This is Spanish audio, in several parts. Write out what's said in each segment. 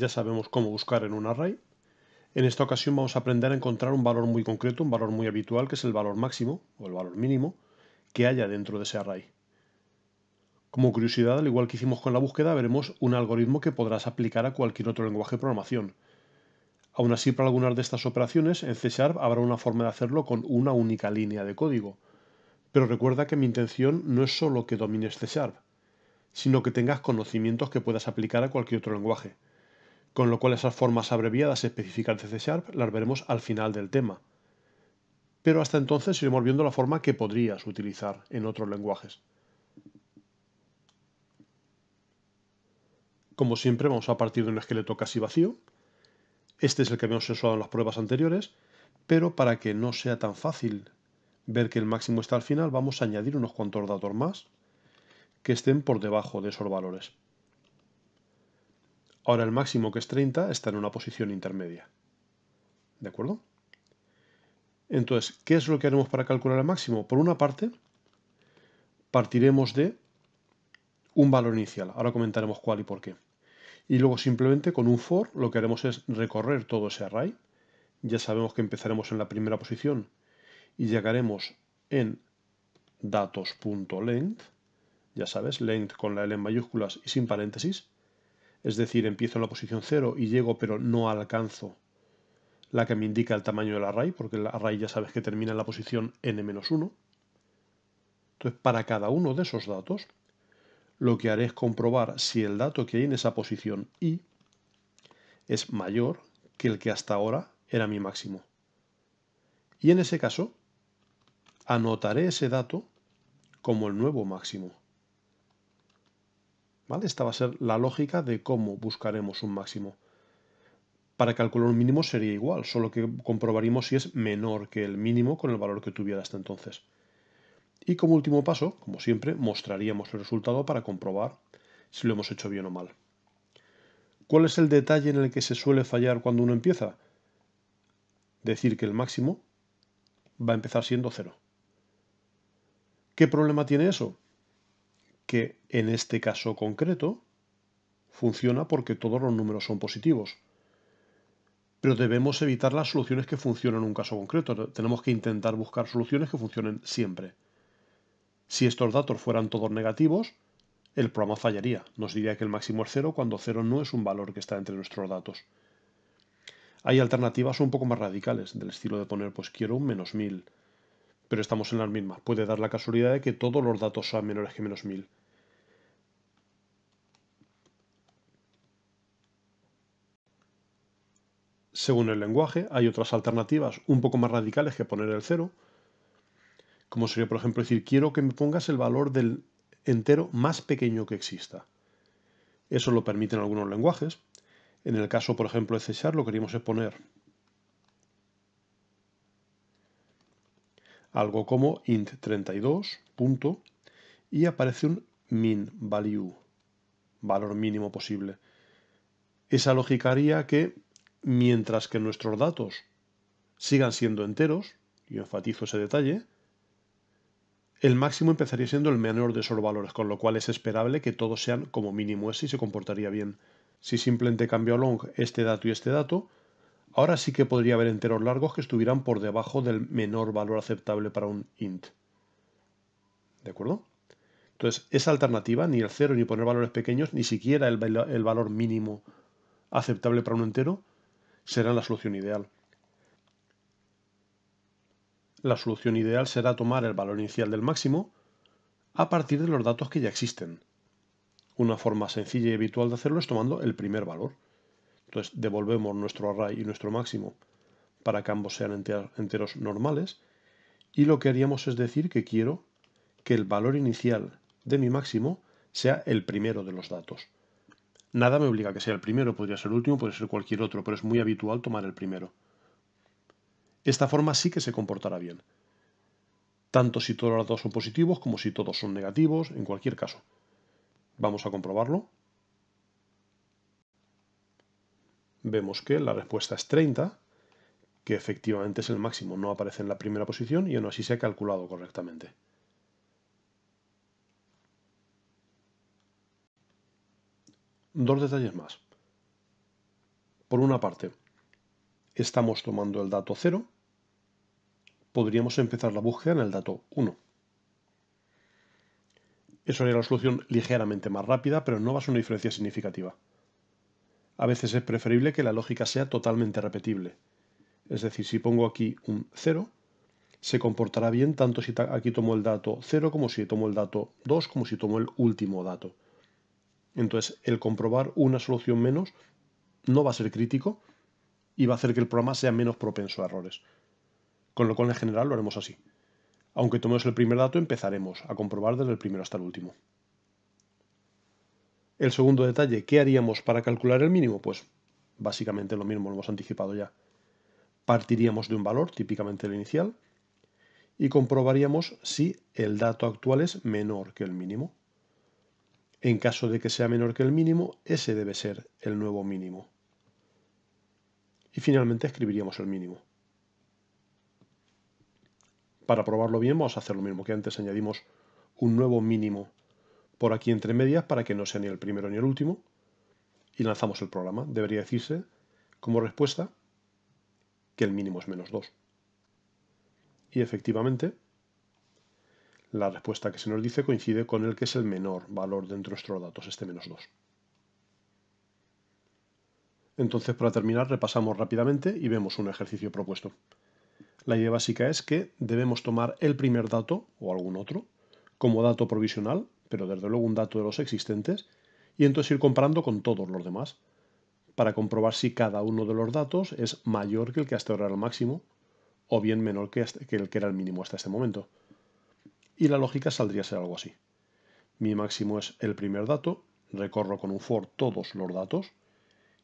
ya sabemos cómo buscar en un array. En esta ocasión vamos a aprender a encontrar un valor muy concreto, un valor muy habitual, que es el valor máximo o el valor mínimo que haya dentro de ese array. Como curiosidad, al igual que hicimos con la búsqueda, veremos un algoritmo que podrás aplicar a cualquier otro lenguaje de programación. Aún así, para algunas de estas operaciones, en C Sharp habrá una forma de hacerlo con una única línea de código. Pero recuerda que mi intención no es solo que domines C Sharp, sino que tengas conocimientos que puedas aplicar a cualquier otro lenguaje con lo cual esas formas abreviadas específicas de C Sharp las veremos al final del tema. Pero hasta entonces iremos viendo la forma que podrías utilizar en otros lenguajes. Como siempre vamos a partir de un esqueleto casi vacío. Este es el que habíamos usado en las pruebas anteriores, pero para que no sea tan fácil ver que el máximo está al final, vamos a añadir unos cuantos datos más que estén por debajo de esos valores. Ahora el máximo que es 30 está en una posición intermedia. ¿De acuerdo? Entonces, ¿qué es lo que haremos para calcular el máximo? Por una parte, partiremos de un valor inicial. Ahora comentaremos cuál y por qué. Y luego simplemente con un for lo que haremos es recorrer todo ese array. Ya sabemos que empezaremos en la primera posición y llegaremos en datos.length, ya sabes, length con la L en mayúsculas y sin paréntesis, es decir, empiezo en la posición 0 y llego pero no alcanzo la que me indica el tamaño del array, porque el array ya sabes que termina en la posición n-1. Entonces, para cada uno de esos datos, lo que haré es comprobar si el dato que hay en esa posición i es mayor que el que hasta ahora era mi máximo. Y en ese caso, anotaré ese dato como el nuevo máximo. Esta va a ser la lógica de cómo buscaremos un máximo. Para calcular un mínimo sería igual, solo que comprobaríamos si es menor que el mínimo con el valor que tuviera hasta entonces. Y como último paso, como siempre, mostraríamos el resultado para comprobar si lo hemos hecho bien o mal. ¿Cuál es el detalle en el que se suele fallar cuando uno empieza? Decir que el máximo va a empezar siendo cero. ¿Qué problema tiene eso? que en este caso concreto funciona porque todos los números son positivos. Pero debemos evitar las soluciones que funcionan en un caso concreto. Tenemos que intentar buscar soluciones que funcionen siempre. Si estos datos fueran todos negativos, el programa fallaría. Nos diría que el máximo es cero cuando cero no es un valor que está entre nuestros datos. Hay alternativas un poco más radicales, del estilo de poner pues quiero un menos mil pero estamos en las mismas. Puede dar la casualidad de que todos los datos sean menores que menos 1000. Según el lenguaje, hay otras alternativas un poco más radicales que poner el cero, como sería, por ejemplo, decir, quiero que me pongas el valor del entero más pequeño que exista. Eso lo permiten algunos lenguajes. En el caso, por ejemplo, de C lo queríamos poner algo como int32. Punto, y aparece un min value, valor mínimo posible. Esa lógica haría que mientras que nuestros datos sigan siendo enteros, y enfatizo ese detalle, el máximo empezaría siendo el menor de esos valores, con lo cual es esperable que todos sean como mínimo ese y se comportaría bien. Si simplemente cambio a long este dato y este dato, Ahora sí que podría haber enteros largos que estuvieran por debajo del menor valor aceptable para un int. ¿De acuerdo? Entonces, esa alternativa, ni el cero ni poner valores pequeños, ni siquiera el, valor mínimo aceptable para un entero, será la solución ideal. La solución ideal será tomar el valor inicial del máximo a partir de los datos que ya existen. Una forma sencilla y habitual de hacerlo es tomando el primer valor. Entonces devolvemos nuestro array y nuestro máximo para que ambos sean enteros normales. Y lo que haríamos es decir que quiero que el valor inicial de mi máximo sea el primero de los datos. Nada me obliga a que sea el primero, podría ser el último, puede ser cualquier otro, pero es muy habitual tomar el primero. Esta forma sí que se comportará bien. Tanto si todos los datos son positivos como si todos son negativos, en cualquier caso. Vamos a comprobarlo. vemos que la respuesta es 30, que efectivamente es el máximo, no aparece en la primera posición y aún así se ha calculado correctamente. Dos detalles más. Por una parte, estamos tomando el dato 0, podríamos empezar la búsqueda en el dato 1. Eso haría la solución ligeramente más rápida, pero no va a ser una diferencia significativa a veces es preferible que la lógica sea totalmente repetible. Es decir, si pongo aquí un 0, se comportará bien tanto si aquí tomo el dato 0 como si tomo el dato 2 como si tomo el último dato. Entonces, el comprobar una solución menos no va a ser crítico y va a hacer que el programa sea menos propenso a errores. Con lo cual, en general, lo haremos así. Aunque tomemos el primer dato, empezaremos a comprobar desde el primero hasta el último. El segundo detalle, ¿qué haríamos para calcular el mínimo? Pues básicamente lo mismo, lo hemos anticipado ya. Partiríamos de un valor, típicamente el inicial, y comprobaríamos si el dato actual es menor que el mínimo. En caso de que sea menor que el mínimo, ese debe ser el nuevo mínimo. Y finalmente escribiríamos el mínimo. Para probarlo bien vamos a hacer lo mismo que antes, añadimos un nuevo mínimo por aquí entre medias para que no sea ni el primero ni el último. Y lanzamos el programa. Debería decirse como respuesta que el mínimo es menos 2. Y efectivamente, la respuesta que se nos dice coincide con el que es el menor valor dentro de nuestros datos, este menos 2. Entonces, para terminar, repasamos rápidamente y vemos un ejercicio propuesto. La idea básica es que debemos tomar el primer dato, o algún otro, como dato provisional pero desde luego un dato de los existentes, y entonces ir comparando con todos los demás, para comprobar si cada uno de los datos es mayor que el que hasta ahora era el máximo, o bien menor que, el que era el mínimo hasta este momento. Y la lógica saldría a ser algo así. Mi máximo es el primer dato, recorro con un for todos los datos,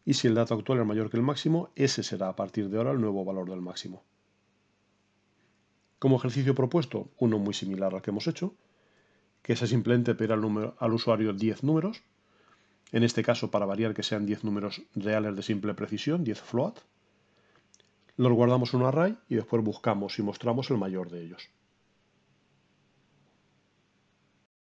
y si el dato actual es mayor que el máximo, ese será a partir de ahora el nuevo valor del máximo. Como ejercicio propuesto, uno muy similar al que hemos hecho, que es simplemente pedir al, al usuario 10 números, en este caso para variar que sean 10 números reales de simple precisión, 10 float, los guardamos en un array y después buscamos y mostramos el mayor de ellos.